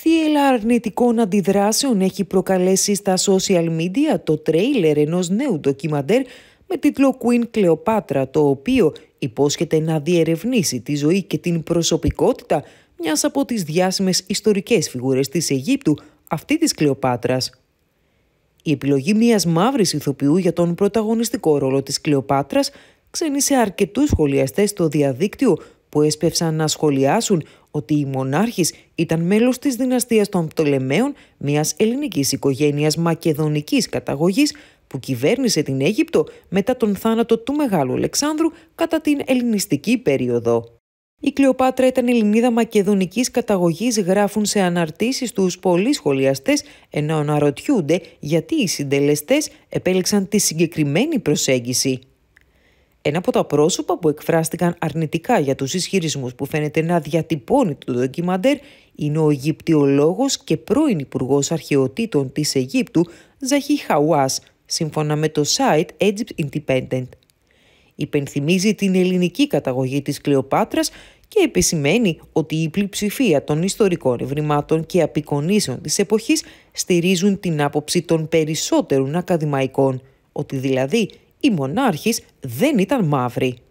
Θύελα αρνητικών αντιδράσεων έχει προκαλέσει στα social media το τρέιλερ ενός νέου ντοκιμαντέρ με τίτλο Queen Cleopatra, το οποίο υπόσχεται να διερευνήσει τη ζωή και την προσωπικότητα μιας από τις διάσημες ιστορικές φιγούρες της Αιγύπτου, αυτή της Κλεοπάτρας. Η επιλογή μιας μαύρης ηθοποιού για τον πρωταγωνιστικό ρόλο της Κλεοπάτρας ξένησε αρκετούς σχολιαστές στο διαδίκτυο που έσπευσαν να σχολιάσουν ότι η μονάρχης ήταν μέλος της δυναστείας των Πτολεμαίων, μιας ελληνικής οικογένειας μακεδονικής καταγωγής που κυβέρνησε την Αίγυπτο μετά τον θάνατο του Μεγάλου Αλεξάνδρου κατά την ελληνιστική περίοδο. Η Κλεοπάτρα ήταν Ελληνίδα μακεδονικής καταγωγής, γράφουν σε αναρτήσεις τους πολλοί σχολιαστές, ενώ αναρωτιούνται γιατί οι συντελεστές επέλεξαν τη συγκεκριμένη προσέγγιση. Ένα από τα πρόσωπα που εκφράστηκαν αρνητικά για τους ισχυρισμούς που φαίνεται να διατυπώνει το ντοκιμαντέρ είναι ο Αιγυπτιολόγος και πρώην υπουργός Αρχαιοτήτων της Αιγύπτου Ζαχί Χαουάς, σύμφωνα με το site Egypt Independent. Υπενθυμίζει την ελληνική καταγωγή της Κλεοπάτρας και επισημαίνει ότι η πλειοψηφία των ιστορικών ευρημάτων και απεικονίσεων της εποχής στηρίζουν την άποψη των περισσότερων ακαδημαϊκών, ότι δηλαδή οι μονάρχες δεν ήταν μαύροι.